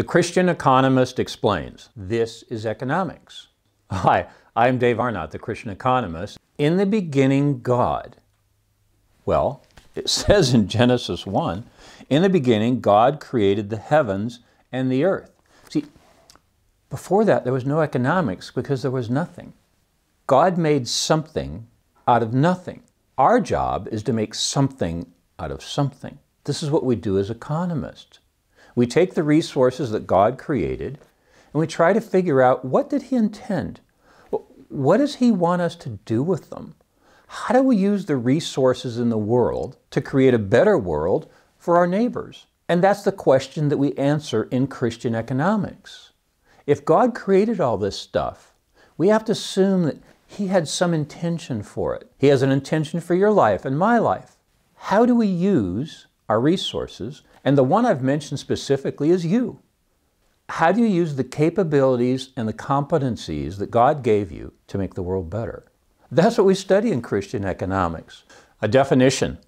The Christian Economist explains, this is economics. Hi, I'm Dave Arnott, the Christian Economist. In the beginning, God. Well, it says in Genesis 1, in the beginning, God created the heavens and the earth. See, before that, there was no economics because there was nothing. God made something out of nothing. Our job is to make something out of something. This is what we do as economists. We take the resources that God created and we try to figure out what did he intend? What does he want us to do with them? How do we use the resources in the world to create a better world for our neighbors? And that's the question that we answer in Christian economics. If God created all this stuff, we have to assume that he had some intention for it. He has an intention for your life and my life. How do we use our resources, and the one I've mentioned specifically is you. How do you use the capabilities and the competencies that God gave you to make the world better? That's what we study in Christian economics. A definition.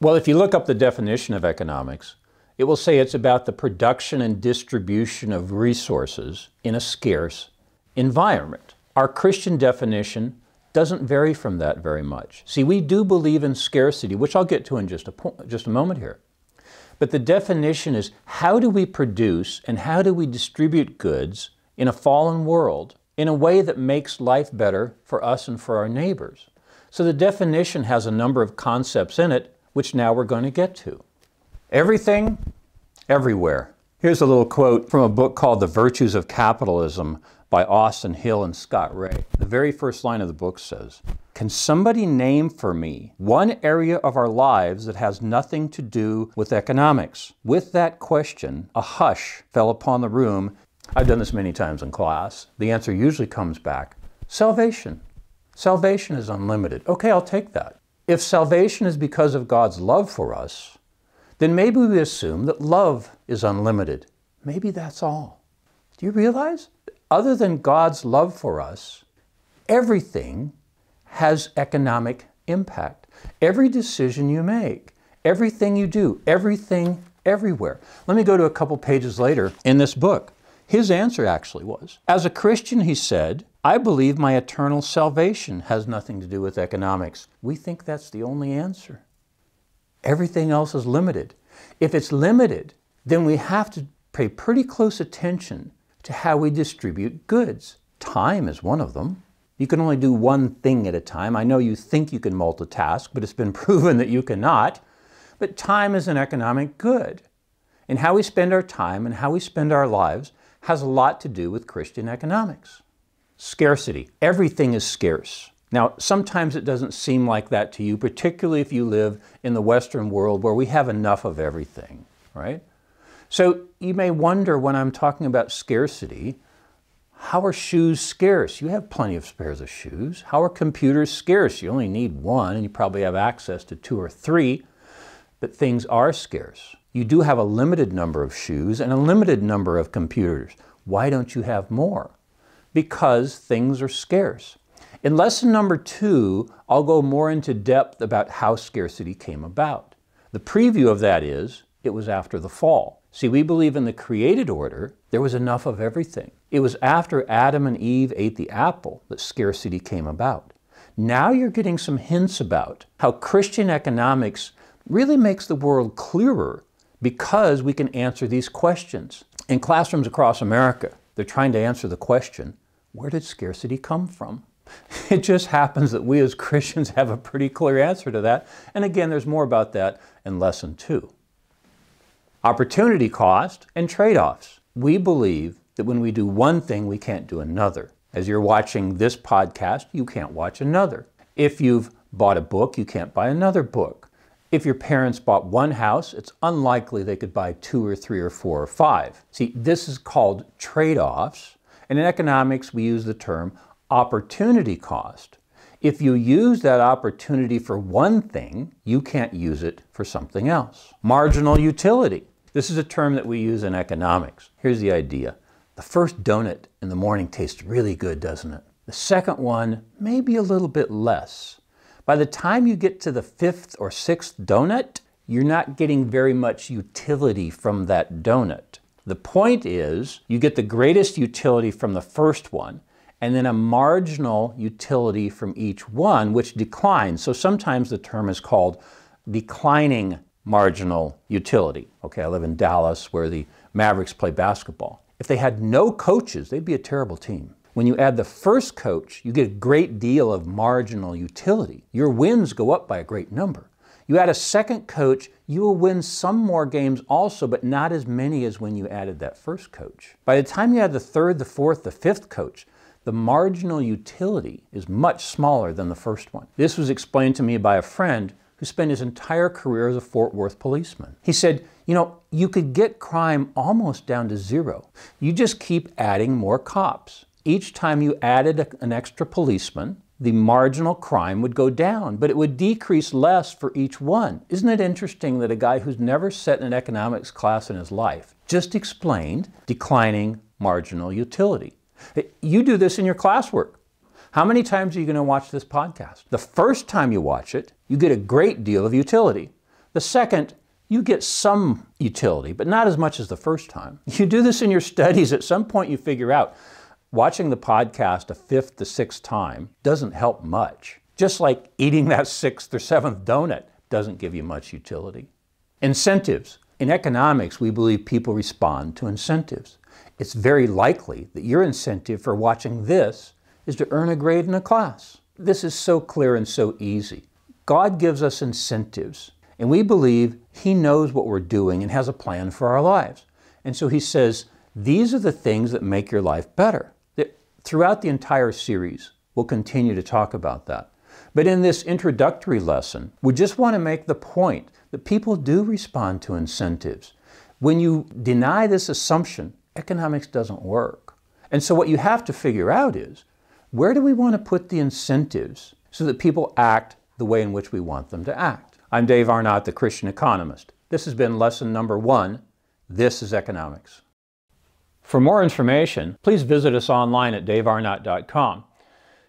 Well, if you look up the definition of economics, it will say it's about the production and distribution of resources in a scarce environment. Our Christian definition doesn't vary from that very much. See, we do believe in scarcity, which I'll get to in just a, po- just a moment here. But the definition is how do we produce and how do we distribute goods in a fallen world in a way that makes life better for us and for our neighbors? So the definition has a number of concepts in it, which now we're going to get to. Everything, everywhere. Here's a little quote from a book called The Virtues of Capitalism by Austin Hill and Scott Ray. The very first line of the book says, Can somebody name for me one area of our lives that has nothing to do with economics? With that question, a hush fell upon the room. I've done this many times in class. The answer usually comes back salvation. Salvation is unlimited. Okay, I'll take that. If salvation is because of God's love for us, then maybe we assume that love is unlimited. Maybe that's all. Do you realize other than God's love for us, everything has economic impact. Every decision you make, everything you do, everything everywhere. Let me go to a couple pages later in this book. His answer actually was As a Christian, he said, I believe my eternal salvation has nothing to do with economics. We think that's the only answer. Everything else is limited. If it's limited, then we have to pay pretty close attention to how we distribute goods. Time is one of them. You can only do one thing at a time. I know you think you can multitask, but it's been proven that you cannot. But time is an economic good. And how we spend our time and how we spend our lives has a lot to do with Christian economics. Scarcity. Everything is scarce. Now, sometimes it doesn't seem like that to you, particularly if you live in the Western world where we have enough of everything, right? So you may wonder when I'm talking about scarcity, how are shoes scarce? You have plenty of pairs of shoes. How are computers scarce? You only need one and you probably have access to two or three, but things are scarce. You do have a limited number of shoes and a limited number of computers. Why don't you have more? Because things are scarce. In lesson number two, I'll go more into depth about how scarcity came about. The preview of that is, it was after the fall. See, we believe in the created order, there was enough of everything. It was after Adam and Eve ate the apple that scarcity came about. Now you're getting some hints about how Christian economics really makes the world clearer because we can answer these questions. In classrooms across America, they're trying to answer the question where did scarcity come from? It just happens that we as Christians have a pretty clear answer to that. And again, there's more about that in lesson two opportunity cost, and trade offs. We believe that when we do one thing, we can't do another. As you're watching this podcast, you can't watch another. If you've bought a book, you can't buy another book. If your parents bought one house, it's unlikely they could buy two or three or four or five. See, this is called trade offs, and in economics, we use the term opportunity cost. If you use that opportunity for one thing, you can't use it for something else. Marginal utility. This is a term that we use in economics. Here's the idea. The first donut in the morning tastes really good, doesn't it? The second one, maybe a little bit less. By the time you get to the fifth or sixth donut, you're not getting very much utility from that donut. The point is, you get the greatest utility from the first one, and then a marginal utility from each one, which declines. So sometimes the term is called declining marginal utility. Okay, I live in Dallas where the Mavericks play basketball. If they had no coaches, they'd be a terrible team. When you add the first coach, you get a great deal of marginal utility. Your wins go up by a great number. You add a second coach, you will win some more games also, but not as many as when you added that first coach. By the time you add the third, the fourth, the fifth coach, the marginal utility is much smaller than the first one. This was explained to me by a friend who spent his entire career as a Fort Worth policeman. He said, you know, you could get crime almost down to zero. You just keep adding more cops. Each time you added a, an extra policeman, the marginal crime would go down, but it would decrease less for each one. Isn't it interesting that a guy who's never set an economics class in his life just explained declining marginal utility? You do this in your classwork. How many times are you going to watch this podcast? The first time you watch it, you get a great deal of utility. The second, you get some utility, but not as much as the first time. You do this in your studies. At some point, you figure out watching the podcast a fifth to sixth time doesn't help much. Just like eating that sixth or seventh donut doesn't give you much utility. Incentives. In economics, we believe people respond to incentives. It's very likely that your incentive for watching this is to earn a grade in a class. This is so clear and so easy. God gives us incentives, and we believe He knows what we're doing and has a plan for our lives. And so He says, These are the things that make your life better. throughout the entire series, we'll continue to talk about that. But in this introductory lesson, we just want to make the point that people do respond to incentives. When you deny this assumption economics doesn't work. And so what you have to figure out is where do we want to put the incentives so that people act the way in which we want them to act? I'm Dave Arnott, the Christian economist. This has been lesson number one. This is economics. For more information, please visit us online at davearnott.com.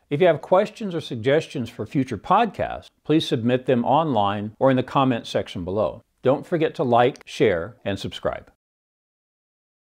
If you have questions or suggestions for future podcasts, please submit them online or in the comments section below. Don't forget to like, share, and subscribe.